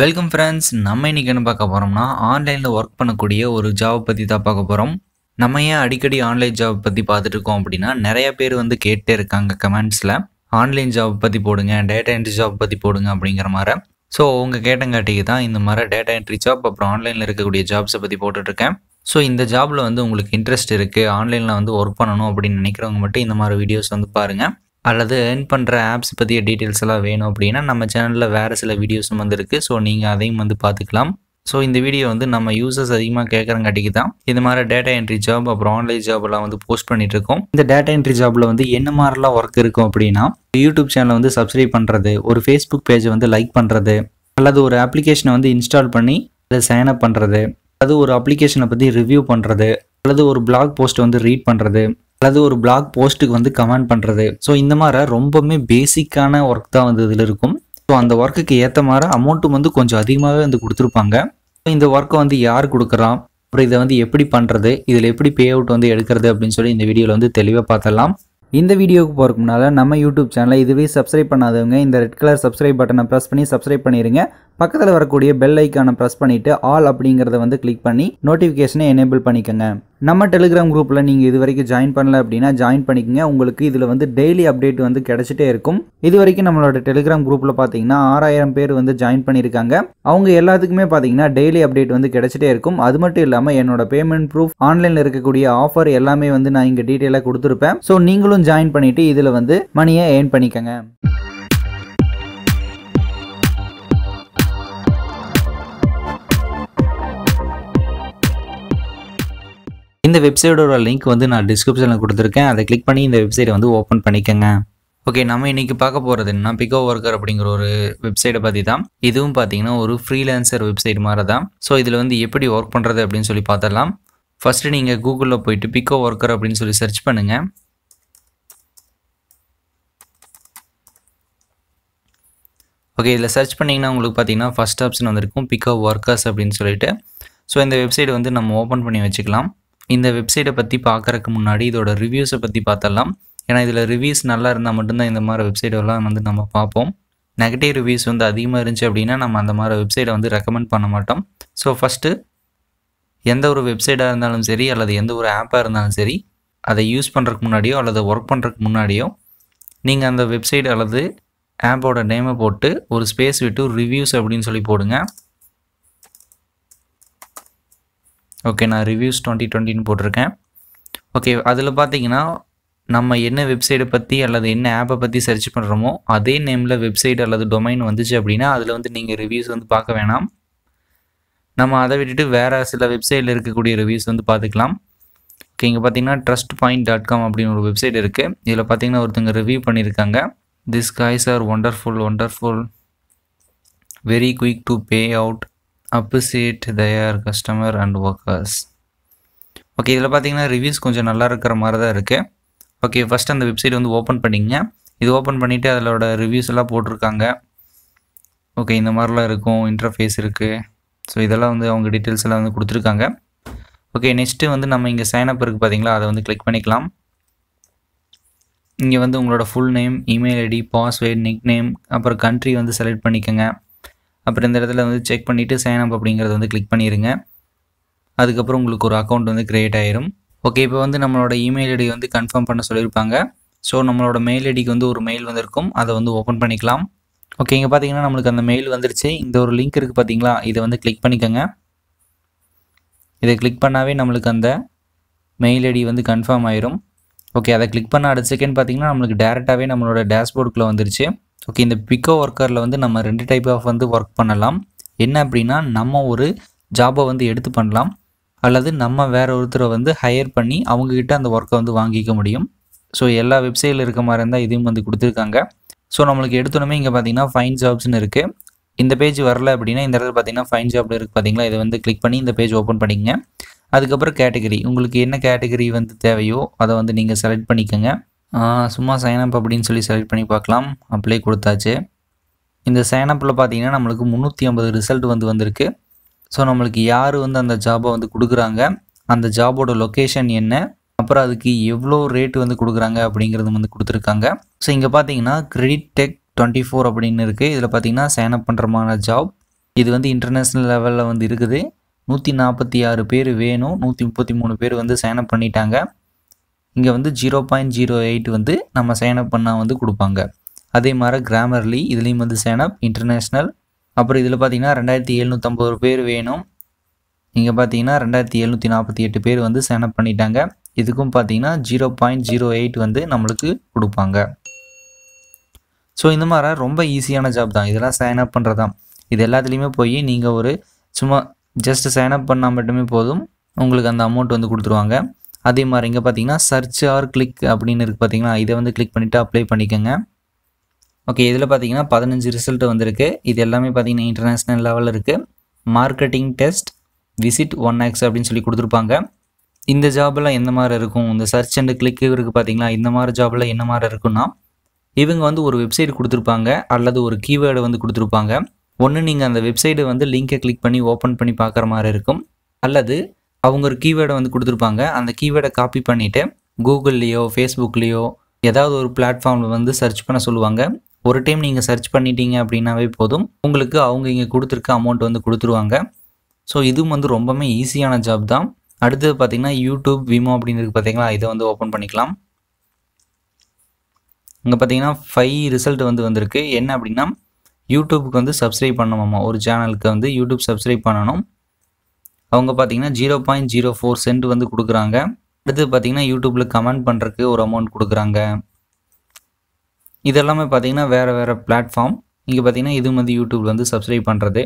welcome friends நம்ம இன்றைக்கி என்ன பார்க்க போகிறோம்னா ஆன்லைனில் ஒர்க் பண்ணக்கூடிய ஒரு ஜாப் பற்றி தான் பார்க்க போகிறோம் நம்ம ஏன் அடிக்கடி ஆன்லைன் ஜாப் பற்றி பார்த்துட்டு இருக்கோம் அப்படின்னா நிறைய பேர் வந்து கேட்டே இருக்காங்க கமெண்ட்ஸில் ஆன்லைன் ஜாப் பற்றி போடுங்க டேட்டா என்ட்ரி ஜாப் பற்றி போடுங்க அப்படிங்கிற மாதிரி ஸோ உங்கள் கேட்டங்காட்டிக்கு தான் இந்த மாதிரி டேட்டா என்ட்ரி ஜாப் அப்புறம் ஆன்லைனில் இருக்கக்கூடிய ஜாப்ஸை பற்றி போட்டுட்ருக்கேன் ஸோ இந்த ஜாபில் வந்து உங்களுக்கு இன்ட்ரெஸ்ட் இருக்குது ஆன்லைனில் வந்து ஒர்க் பண்ணணும் அப்படின்னு நினைக்கிறவங்க மட்டும் இந்த மாதிரி வீடியோஸ் வந்து பாருங்கள் அல்லது ஏர்ன் பண்ணுற ஆப்ஸ் பற்றிய டீட்டெயில்ஸ் எல்லாம் வேணும் அப்படின்னா நம்ம சேனலில் வேறு சில வீடியோஸும் வந்துருக்கு ஸோ நீங்கள் அதையும் வந்து பார்த்துக்கலாம் ஸோ இந்த வீடியோ வந்து நம்ம யூசர்ஸ் அதிகமாக கேட்குறங்காட்டிக்கு தான் இந்த மாதிரி டேட்டா என்ட்ரி ஜாப் அப்புறம் ஆன்லைன் ஜாப்லாம் வந்து போஸ்ட் பண்ணிட்டு இருக்கோம் இந்த டேட்டா என்ட்ரி ஜாப்ல வந்து என்ன மாதிரிலாம் ஒர்க் இருக்கும் அப்படின்னா யூடியூப் சேனலை வந்து சப்ஸ்கிரைப் பண்ணுறது ஒரு ஃபேஸ்புக் பேஜை வந்து லைக் பண்ணுறது அல்லது ஒரு அப்ளிகேஷனை வந்து இன்ஸ்டால் பண்ணி அதை சைன் அப் பண்ணுறது அல்லது ஒரு அப்ளிகேஷனை பற்றி ரிவ்யூ பண்ணுறது அல்லது ஒரு பிளாக் போஸ்ட்டை வந்து ரீட் பண்ணுறது அல்லது ஒரு பிளாக் போஸ்ட்டுக்கு வந்து கமெண்ட் பண்ணுறது ஸோ இந்த மாதிரி ரொம்பவுமே பேசிக்கான ஒர்க் தான் வந்து இதில் இருக்கும் ஸோ அந்த ஒர்க்குக்கு ஏற்ற மாதிரி அமௌண்ட்டும் வந்து கொஞ்சம் அதிகமாகவே வந்து கொடுத்துருப்பாங்க இந்த ஒர்க்கை வந்து யார் கொடுக்குறான் அப்புறம் இதை வந்து எப்படி பண்ணுறது இதில் எப்படி பே அவுட் வந்து எடுக்கிறது அப்படின்னு சொல்லி இந்த வீடியோவில் வந்து தெளிவாக பார்த்தலாம் இந்த வீடியோவுக்கு போகிறக்கு முன்னால் நம்ம யூடியூப் சேனலை இதுவே சப்ஸ்கிரைப் பண்ணாதவங்க இந்த ரெட் கலர் சப்ஸ்கிரைப் பட்டனை ப்ரெஸ் பண்ணி சப்ஸ்கிரைப் பண்ணிடுங்க பக்கத்தில் வரக்கூடிய பெல் ஐக்கானை ப்ரெஸ் பண்ணிவிட்டு ஆல் அப்படிங்கிறத வந்து கிளிக் பண்ணி நோட்டிஃபிகேஷனை எனேபிள் பண்ணிக்கோங்க நம்ம டெலிகிராம் குரூப்பில் நீங்கள் இது வரைக்கும் ஜாயின் பண்ணல அப்படின்னா ஜாயின் பண்ணிக்கங்க உங்களுக்கு இதில் வந்து டெய்லி அப்டேட் வந்து கிடைச்சிட்டே இருக்கும் இது வரைக்கும் நம்மளோட டெலிகிராம் குரூப்பில் பார்த்தீங்கன்னா ஆறாயிரம் பேர் வந்து ஜாயின் பண்ணியிருக்காங்க அவங்க எல்லாத்துக்குமே பார்த்தீங்கன்னா டெய்லி அப்டேட் வந்து கிடைச்சிட்டே இருக்கும் அது மட்டும் இல்லாமல் என்னோட பேமெண்ட் ப்ரூஃப் ஆன்லைனில் இருக்கக்கூடிய ஆஃபர் எல்லாமே வந்து நான் இங்கே டீட்டெயிலாக கொடுத்துருப்பேன் ஸோ நீங்களும் ஜாயின் பண்ணிவிட்டு இதில் வந்து மணியை ஏர்ன் பண்ணிக்கங்க இந்த வெப்சைட்டோட லிங்க் வந்து நான் டிஸ்கிரிப்ஷனில் கொடுத்துருக்கேன் அதை கிளிக் பண்ணி இந்த வெப்சைட்டை வந்து ஓப்பன் பண்ணிக்கோங்க ஓகே நம்ம இன்றைக்கி பார்க்க போகிறது என்ன பிகோ ஒர்க்கர் அப்படிங்கிற ஒரு வெப்சைட்டை பற்றி தான் இதுவும் பார்த்தீங்கன்னா ஒரு ஃப்ரீலான்சர் வெப்சைட் மாதிரி தான் ஸோ இதில் வந்து எப்படி ஒர்க் பண்ணுறது அப்படின்னு சொல்லி பார்த்துடலாம் ஃபஸ்ட்டு நீங்கள் கூகுளில் போயிட்டு பிகோ ஒர்க்கர் அப்படின்னு சொல்லி சர்ச் பண்ணுங்கள் ஓகே இதில் சர்ச் பண்ணிங்கன்னா உங்களுக்கு பார்த்தீங்கன்னா ஃபஸ்ட் ஆப்ஷன் வந்திருக்கும் பிக்அப் ஒர்க்கர்ஸ் அப்படின்னு சொல்லிட்டு ஸோ இந்த வெப்சைட் வந்து நம்ம ஓப்பன் பண்ணி வச்சுக்கலாம் இந்த வெப்சைட்டை பற்றி பார்க்குறக்கு முன்னாடி இதோட ரிவ்யூஸை பற்றி பார்த்தலாம் ஏன்னா இதில் ரிவ்யூஸ் நல்லா இருந்தால் மட்டும்தான் இந்த மாதிரி வெப்சைட்டெல்லாம் வந்து நம்ம பார்ப்போம் நெகட்டிவ் ரிவ்யூஸ் வந்து அதிகமாக இருந்துச்சு அப்படின்னா நம்ம அந்த மாதிரி வெப்சைட்டை வந்து ரெக்கமெண்ட் பண்ண மாட்டோம் ஸோ ஃபஸ்ட்டு எந்த ஒரு வெப்சைட்டாக இருந்தாலும் சரி அல்லது எந்த ஒரு ஆப்பாக இருந்தாலும் சரி அதை யூஸ் பண்ணுறக்கு முன்னாடியோ அல்லது ஒர்க் பண்ணுறதுக்கு முன்னாடியோ நீங்கள் அந்த வெப்சைட் அல்லது ஆப்போட நேமை போட்டு ஒரு ஸ்பேஸ் விட்டு ரிவ்யூஸ் அப்படின்னு சொல்லி போடுங்க ஓகே நான் ரிவ்யூஸ் டுவெண்ட்டி டுவெண்ட்டின்னு போட்டிருக்கேன் ஓகே அதில் பார்த்தீங்கன்னா நம்ம என்ன வெப்சைட்டை பற்றி அல்லது என்ன ஆப்பை பற்றி சர்ச் பண்ணுறோமோ அதே நேமில் வெப்சைட் அல்லது டொமைன் வந்துச்சு அப்படின்னா அதில் வந்து நீங்கள் ரிவ்யூஸ் வந்து பார்க்க வேணாம் நம்ம அதை விட்டுட்டு வேறு சில வெப்சைட்டில் இருக்கக்கூடிய ரிவ்யூஸ் வந்து பார்த்துக்கலாம் ஓகே இங்கே பார்த்தீங்கன்னா ட்ரஸ்ட் பாயிண்ட் டாட் காம் அப்படின்னு ஒரு வெப்சைட் இருக்குது இதில் பார்த்தீங்கன்னா ஒருத்தங்க ரிவ்யூ பண்ணியிருக்காங்க this guys are wonderful wonderful very quick to pay out appreciate தயார் கஸ்டமர் அண்ட் ஒர்க்கர்ஸ் ஓகே இதில் பார்த்தீங்கன்னா ரிவ்யூஸ் கொஞ்சம் நல்லா இருக்கிற மாதிரி தான் இருக்குது ஓகே ஃபஸ்ட் அந்த வெப்சைட் வந்து ஓப்பன் பண்ணிங்க இது ஓப்பன் பண்ணிவிட்டு அதோட ரிவ்யூஸ் எல்லாம் போட்டிருக்காங்க ஓகே இந்த மாதிரிலாம் இருக்கும் இன்டர்ஃபேஸ் இருக்குது ஸோ இதெல்லாம் வந்து அவங்க டீட்டெயில்ஸ் எல்லாம் வந்து கொடுத்துருக்காங்க ஓகே நெக்ஸ்ட்டு வந்து நம்ம இங்கே சைன்அப் இருக்குது பார்த்தீங்களா அதை வந்து கிளிக் பண்ணிக்கலாம் இங்கே வந்து உங்களோட full name email ID password nickname அப்புறம் கண்ட்ரி வந்து செலக்ட் பண்ணிக்கோங்க அப்புறம் இந்த இடத்துல வந்து செக் பண்ணிவிட்டு சைனப் அப்படிங்கிறத வந்து கிளிக் பண்ணிடுங்க அதுக்கப்புறம் உங்களுக்கு ஒரு அக்கௌண்ட் வந்து க்ரியேட் ஆயிரும் ஓகே இப்போ வந்து நம்மளோட இமெயில் ஐடி வந்து கன்ஃபார்ம் பண்ண சொல்லியிருப்பாங்க ஸோ நம்மளோட மெயில் ஐடிக்கு வந்து ஒரு மெயில் வந்திருக்கும் அதை வந்து ஓப்பன் பண்ணிக்கலாம் ஓகே இங்கே பார்த்தீங்கன்னா நம்மளுக்கு அந்த மெயில் வந்துருச்சு இந்த ஒரு லிங்க் இருக்குது பார்த்தீங்களா இதை வந்து கிளிக் பண்ணிக்கோங்க இதை கிளிக் பண்ணாவே நம்மளுக்கு அந்த மெயில் ஐடி வந்து கன்ஃபார்ம் ஆயிரும் ஓகே அதை கிளிக் பண்ண அடுத்த செகண்ட் பார்த்தீங்கன்னா நம்மளுக்கு டேரெக்டாகவே நம்மளோட டேஷ்போர்டுக்குள்ளே வந்துருச்சு ஓகே இந்த பிக்கோ ஒர்க்கரில் வந்து நம்ம ரெண்டு டைப் ஆஃப் வந்து ஒர்க் பண்ணலாம் என்ன அப்படின்னா நம்ம ஒரு ஜாபை வந்து எடுத்து பண்ணலாம் அல்லது நம்ம வேற ஒருத்தரை வந்து ஹையர் பண்ணி அவங்கக்கிட்ட அந்த ஒர்க்கை வந்து வாங்கிக்க முடியும் ஸோ எல்லா வெப்சைட்டில் இருக்க மாதிரி இருந்தால் இதையும் வந்து கொடுத்துருக்காங்க ஸோ நம்மளுக்கு எடுத்தோடனே இங்கே பார்த்தீங்கன்னா ஃபைன் ஜாப்ஸ்னு இருக்குது இந்த பேஜ் வரல அப்படின்னா இந்த இடத்துல பார்த்தீங்கன்னா ஃபைன் ஜாப்ல இருக்குது பார்த்தீங்களா இதை வந்து கிளிக் பண்ணி இந்த பேஜ் ஓப்பன் பண்ணிக்கங்க அதுக்கப்புறம் கேட்டகரி உங்களுக்கு என்ன கேட்டகரி வந்து தேவையோ அதை வந்து நீங்கள் செலக்ட் பண்ணிக்கோங்க சும்மா சைனப் அப்படின்னு சொல்லி செலக்ட் பண்ணி பார்க்கலாம் அப்ளை கொடுத்தாச்சு இந்த சைனப்பில் பார்த்தீங்கன்னா நம்மளுக்கு முந்நூற்றி ஐம்பது ரிசல்ட் வந்து வந்திருக்கு ஸோ நம்மளுக்கு யார் வந்து அந்த ஜாபை வந்து கொடுக்குறாங்க அந்த ஜாபோட லொக்கேஷன் என்ன அப்புறம் அதுக்கு எவ்வளோ ரேட் வந்து கொடுக்குறாங்க அப்படிங்கிறது வந்து கொடுத்துருக்காங்க ஸோ இங்கே பார்த்தீங்கன்னா கிரெடிட் டெக் டுவெண்ட்டி ஃபோர் அப்படின்னு இருக்குது இதில் பார்த்தீங்கன்னா சைனப் பண்ணுறமான ஜாப் இது வந்து இன்டர்நேஷ்னல் லெவலில் வந்து இருக்குது நூற்றி நாற்பத்தி ஆறு பேர் வேணும் நூற்றி முப்பத்தி மூணு பேர் வந்து சைனப் பண்ணிட்டாங்க இங்கே வந்து ஜீரோ பாயிண்ட் ஜீரோ எயிட் வந்து நம்ம சைனப் பண்ணால் வந்து கொடுப்பாங்க அதே மாதிரி கிராமர்லி இதுலேயும் வந்து சைனப் இன்டர்நேஷ்னல் அப்புறம் இதில் பார்த்தீங்கன்னா ரெண்டாயிரத்தி எழுநூற்றம்பது பேர் வேணும் இங்கே பார்த்தீங்கன்னா ரெண்டாயிரத்தி எழுநூற்றி நாற்பத்தி எட்டு பேர் வந்து சைனப் பண்ணிட்டாங்க இதுக்கும் பார்த்தீங்கன்னா ஜீரோ பாயிண்ட் ஜீரோ எயிட் வந்து நம்மளுக்கு கொடுப்பாங்க ஸோ இந்த மாதிரி ரொம்ப ஈஸியான ஜாப் தான் இதெல்லாம் சைனப் பண்ணுறது தான் இது எல்லாத்துலேயுமே போய் நீங்கள் ஒரு சும்மா ஜஸ்ட் சைனப் பண்ணால் மட்டுமே போதும் உங்களுக்கு அந்த அமௌண்ட் வந்து கொடுத்துருவாங்க அதே மாதிரி இங்கே பார்த்தீங்கன்னா சர்ச் ஆர் கிளிக் அப்படின்னு இருக்குது பார்த்தீங்கன்னா இதை வந்து கிளிக் பண்ணிவிட்டு அப்ளை பண்ணிக்கோங்க ஓகே இதில் பார்த்தீங்கன்னா பதினஞ்சு ரிசல்ட் வந்திருக்கு இது எல்லாமே பார்த்தீங்கன்னா இன்டர்நேஷ்னல் லெவலில் இருக்குது மார்க்கெட்டிங் டெஸ்ட் விசிட் ஒன் ஆக்ஸ் அப்படின்னு சொல்லி கொடுத்துருப்பாங்க இந்த ஜாப்லாம் எந்த மாதிரி இருக்கும் இந்த சர்ச் அண்ட் கிளிக் இருக்குது பார்த்தீங்களா இந்த மாதிரி ஜாப்லாம் என்ன மாதிரி இருக்குன்னா இவங்க வந்து ஒரு வெப்சைட் கொடுத்துருப்பாங்க அல்லது ஒரு கீவேர்டு வந்து கொடுத்துருப்பாங்க ஒன்று நீங்கள் அந்த வெப்சைட்டை வந்து லிங்கை கிளிக் பண்ணி ஓப்பன் பண்ணி பார்க்குற மாதிரி இருக்கும் அல்லது அவங்க ஒரு கீவேர்டை வந்து கொடுத்துருப்பாங்க அந்த கீவேர்டை காப்பி பண்ணிவிட்டு கூகுள்லேயோ ஃபேஸ்புக்லேயோ ஏதாவது ஒரு பிளாட்ஃபார்மில் வந்து சர்ச் பண்ண சொல்லுவாங்க ஒரு டைம் நீங்கள் சர்ச் பண்ணிட்டீங்க அப்படின்னாவே போதும் உங்களுக்கு அவங்க இங்கே கொடுத்துருக்க அமௌண்ட் வந்து கொடுத்துருவாங்க ஸோ இதுவும் வந்து ரொம்பவே ஈஸியான ஜாப் தான் அடுத்தது பார்த்திங்கன்னா யூடியூப் விமோ அப்படின்னு பார்த்தீங்களா இதை வந்து ஓப்பன் பண்ணிக்கலாம் இங்கே பார்த்தீங்கன்னா ஃபைவ் ரிசல்ட் வந்து வந்திருக்கு என்ன அப்படின்னா யூடியூபுக்கு வந்து சப்ஸ்கிரைப் பண்ணணுமாம்மா ஒரு சேனலுக்கு வந்து யூடியூப் சப்ஸ்கிரைப் பண்ணணும் அவங்க பார்த்தீங்கன்னா zero point zero four cent வந்து கொடுக்குறாங்க அடுத்து பார்த்தீங்கன்னா யூடியூப்பில் கமெண்ட் பண்ணுறதுக்கு ஒரு அமௌண்ட் கொடுக்குறாங்க இதெல்லாமே பார்த்தீங்கன்னா வேறு வேறு பிளாட்ஃபார்ம் இங்கே பார்த்தீங்கன்னா இது வந்து யூடியூப்ல வந்து சப்ஸ்கிரைப் பண்ணுறது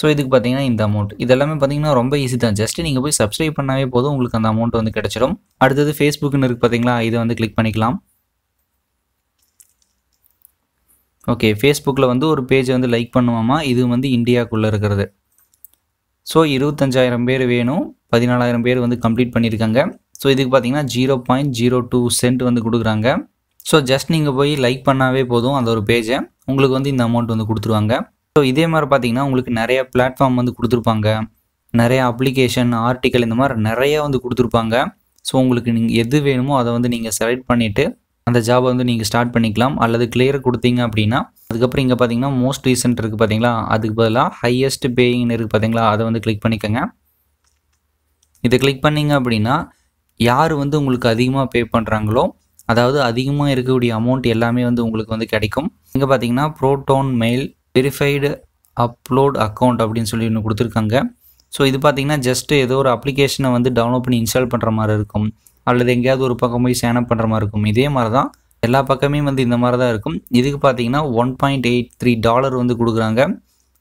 ஸோ இதுக்கு பார்த்தீங்கன்னா இந்த அமௌண்ட் இதெல்லாமே பார்த்தீங்கன்னா ரொம்ப ஈஸி தான் ஜஸ்ட் நீங்கள் போய் சப்ஸ்கிரைப் பண்ணாவே போதும் உங்களுக்கு அந்த அமௌண்ட் வந்து கிடச்சிடும் அடுத்தது ஃபேஸ்புக்குன்னு இருக்குது பார்த்தீங்களா இதை வந்து கிளிக் பண்ணிக்கலாம் ஓகே ஃபேஸ்புக்கில் வந்து ஒரு பேஜ் வந்து லைக் பண்ணுவோமா இது வந்து இந்தியாவுக்குள்ளே இருக்கிறது ஸோ இருபத்தஞ்சாயிரம் பேர் வேணும் பதினாலாயிரம் பேர் வந்து கம்ப்ளீட் பண்ணியிருக்காங்க ஸோ இதுக்கு பார்த்தீங்கன்னா zero point zero two cent வந்து கொடுக்குறாங்க ஸோ ஜஸ்ட் நீங்கள் போய் லைக் பண்ணாவே போதும் அந்த ஒரு பேஜை உங்களுக்கு வந்து இந்த அமௌண்ட் வந்து கொடுத்துருவாங்க ஸோ இதே மாதிரி பார்த்தீங்கன்னா உங்களுக்கு நிறைய பிளாட்ஃபார்ம் வந்து கொடுத்துருப்பாங்க நிறைய அப்ளிகேஷன் ஆர்டிக்கல் இந்த மாதிரி நிறைய வந்து கொடுத்துருப்பாங்க ஸோ உங்களுக்கு நீங்கள் எது வேணுமோ அதை வந்து நீங்கள் செலக்ட் பண்ணிவிட்டு அந்த ஜாபை வந்து நீங்கள் ஸ்டார்ட் பண்ணிக்கலாம் அல்லது கிளியர் கொடுத்தீங்க அப்படின்னா அதுக்கப்புறம் இங்கே பார்த்தீங்கன்னா மோஸ்ட் ரீசெண்ட் இருக்குது பார்த்தீங்களா அதுக்கு பதிலாக ஹையஸ்ட் பேயிங் இருக்குது பார்த்தீங்களா அதை வந்து கிளிக் பண்ணிக்கோங்க இதை கிளிக் பண்ணிங்க அப்படின்னா யார் வந்து உங்களுக்கு அதிகமாக பே பண்ணுறாங்களோ அதாவது அதிகமாக இருக்கக்கூடிய அமௌண்ட் எல்லாமே வந்து உங்களுக்கு வந்து கிடைக்கும் இங்கே பார்த்தீங்கன்னா Proton mail verified upload account அப்படின்னு சொல்லி ஒன்று கொடுத்துருக்காங்க ஸோ இது பார்த்தீங்கன்னா ஜஸ்ட்டு ஏதோ ஒரு அப்ளிகேஷனை வந்து டவுன்லோட் பண்ணி இன்ஸ்டால் பண்ணுற மாதிரி இருக்கும் அல்லது எங்கேயாவது ஒரு பக்கம் போய் சேனப் பண்ணுற மாதிரி இருக்கும் இதே மாதிரி தான் எல்லா பக்கமே வந்து இந்த மாதிரி தான் இருக்கும் இதுக்கு பார்த்தீங்கன்னா one point eight three dollar வந்து கொடுக்குறாங்க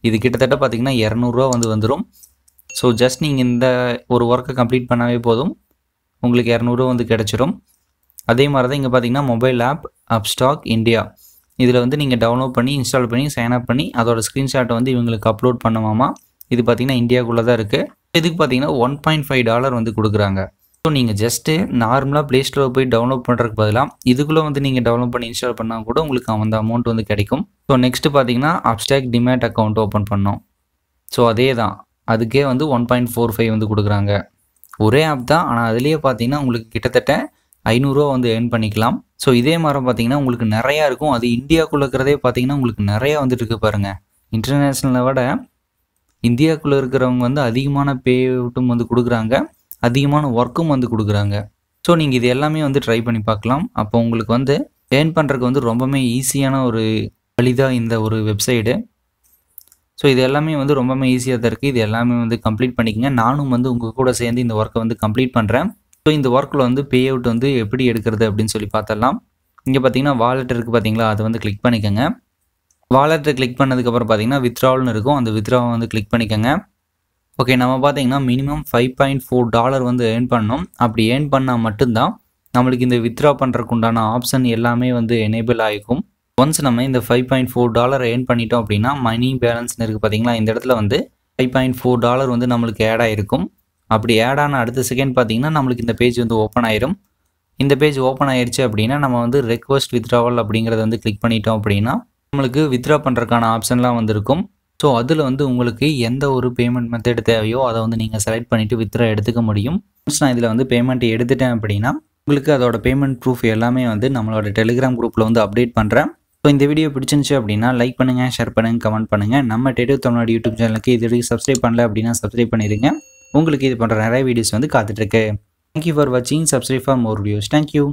இது கிட்டத்தட்ட பார்த்தீங்கன்னா இரநூறுவா வந்து வந்துடும் ஸோ ஜஸ்ட் நீங்கள் இந்த ஒரு ஒர்க்கை கம்ப்ளீட் பண்ணாவே போதும் உங்களுக்கு இரநூறுவா வந்து கிடச்சிரும் அதே மாதிரி தான் இங்கே பார்த்தீங்கன்னா mobile app Upstox India இதில் வந்து நீங்கள் டவுன்லோட் பண்ணி இன்ஸ்டால் பண்ணி சைன் அப் பண்ணி அதோட ஸ்க்ரீன்ஷாட்டை வந்து இவங்களுக்கு அப்லோட் பண்ணுவாமா இது பார்த்தீங்கன்னா இந்தியாக்குள்ளே தான் இருக்குது இதுக்கு பார்த்தீங்கன்னா ஒன் பாயிண்ட் ஃபைவ் டாலர் வந்து கொடுக்குறாங்க ஸோ நீங்கள் ஜஸ்ட்டு நார்மலாக ப்ளே ஸ்டோரில் போய் டவுன்லோட் பண்ணுறதுக்கு பதிலாக இதுக்குள்ளே வந்து நீங்கள் டவுன்லோட் பண்ணி இன்ஸ்டால் பண்ணால் கூட உங்களுக்கு அந்த அமௌண்ட் வந்து கிடைக்கும் ஸோ நெக்ஸ்ட்டு பார்த்தீங்கன்னா அப்டாக் டிமேட் அக்கௌண்ட் ஓப்பன் பண்ணோம் ஸோ அதே தான் அதுக்கே வந்து ஒன் பாயிண்ட் ஃபோர் ஃபைவ் வந்து கொடுக்குறாங்க ஒரே ஆப் தான் ஆனால் அதுலேயே பார்த்தீங்கன்னா உங்களுக்கு கிட்டத்தட்ட ஐநூறுரூவா வந்து ஏர்ன் பண்ணிக்கலாம் ஸோ இதே மாதிரி பார்த்தீங்கன்னா உங்களுக்கு நிறையா இருக்கும் அது இந்தியாவுக்குள்ளே இருக்கிறதே பார்த்தீங்கன்னா உங்களுக்கு நிறையா வந்துட்டு இருக்கு பாருங்கள் இன்டர்நேஷ்னலை விட இந்தியாவுக்குள்ளே இருக்கிறவங்க வந்து அதிகமான பேட்டும் வந்து கொடுக்குறாங்க அதிகமான ஒர்க்கும் வந்து கொடுக்குறாங்க ஸோ நீங்கள் இது எல்லாமே வந்து ட்ரை பண்ணி பார்க்கலாம் அப்போ உங்களுக்கு வந்து ஏர்ன் பண்ணுறதுக்கு வந்து ரொம்பவுமே ஈஸியான ஒரு வழிதான் இந்த ஒரு வெப்சைடு ஸோ இது எல்லாமே வந்து ரொம்பவுமே ஈஸியாக தான் இருக்குது இது எல்லாமே வந்து கம்ப்ளீட் பண்ணிக்கங்க நானும் வந்து உங்கள் கூட சேர்ந்து இந்த ஒர்க்கை வந்து கம்ப்ளீட் பண்ணுறேன் ஸோ இந்த ஒர்க்கில் வந்து பே அவுட் வந்து எப்படி எடுக்கிறது அப்படின்னு சொல்லி பார்த்தலாம் இங்கே பார்த்தீங்கன்னா வாலெட் இருக்குது பார்த்தீங்களா அதை வந்து கிளிக் பண்ணிக்கோங்க வாலெட்டை கிளிக் பண்ணதுக்கப்புறம் பார்த்தீங்கன்னா வித்ராவல்னு இருக்கும் அந்த வித்ராவை வந்து கிளிக் பண்ணிக்கோங்க ஓகே நம்ம பார்த்தீங்கன்னா minimum five point four dollar வந்து ஏர்ன் பண்ணோம் அப்படி ஏர்ன் பண்ணால் மட்டும்தான் நம்மளுக்கு இந்த வித்ரா பண்ணுறக்கு உண்டான ஆப்ஷன் எல்லாமே வந்து எனேபிள் ஆகிக்கும் ஒன்ஸ் நம்ம இந்த five point four dollar earn பண்ணிட்டோம் அப்படின்னா மணி பேலன்ஸ்னு இருக்குது பார்த்தீங்களா இந்த இடத்துல வந்து ஃபைவ் பாயிண்ட் ஃபோர் டாலர் வந்து நம்மளுக்கு ஆட் ஆகிருக்கும் அப்படி ஆட் ஆன அடுத்த செகண்ட் பார்த்தீங்கன்னா நம்மளுக்கு இந்த பேஜ் வந்து ஓப்பன் ஆயிரும் இந்த பேஜ் ஓப்பன் ஆயிடுச்சு அப்படின்னா நம்ம வந்து ரெக்வஸ்ட் வித்ராவல் அப்படிங்கிறத வந்து கிளிக் பண்ணிட்டோம் அப்படின்னா நம்மளுக்கு வித்ரா பண்ணுறதுக்கான ஆப்ஷன்லாம் வந்திருக்கும் ஸோ அதில் வந்து உங்களுக்கு எந்த ஒரு பேமெண்ட் மெத்தட் தேவையோ அதை வந்து நீங்கள் செலக்ட் பண்ணிவிட்டு வித்ரா எடுத்துக்க முடியும் நான் இதில் வந்து பேமெண்ட் எடுத்துட்டேன் அப்படின்னா உங்களுக்கு அதோட பேமெண்ட் ப்ரூஃப் எல்லாமே வந்து நம்மளோட டெலிகிராம் குரூப்பில் வந்து அப்டேட் பண்ணுறேன் ஸோ இந்த வீடியோ பிடிச்சிருந்துச்சு அப்படின்னா லைக் பண்ணுங்கள் ஷேர் பண்ணுங்கள் கமெண்ட் பண்ணுங்கள் நம்ம டேட்டோ தமிழ்நாடு யூடியூப் சேனலுக்கு இது வரைக்கும் சப்ஸ்கிரைப் பண்ணல அப்படின்னா சப்ஸ்கிரைப் பண்ணிடுங்க உங்களுக்கு இது பண்ணுற நிறைய வீடியோஸ் வந்து காத்துட்ருக்கு தேங்க்யூ ஃபார் வாட்சிங் subscribe for more videos thank you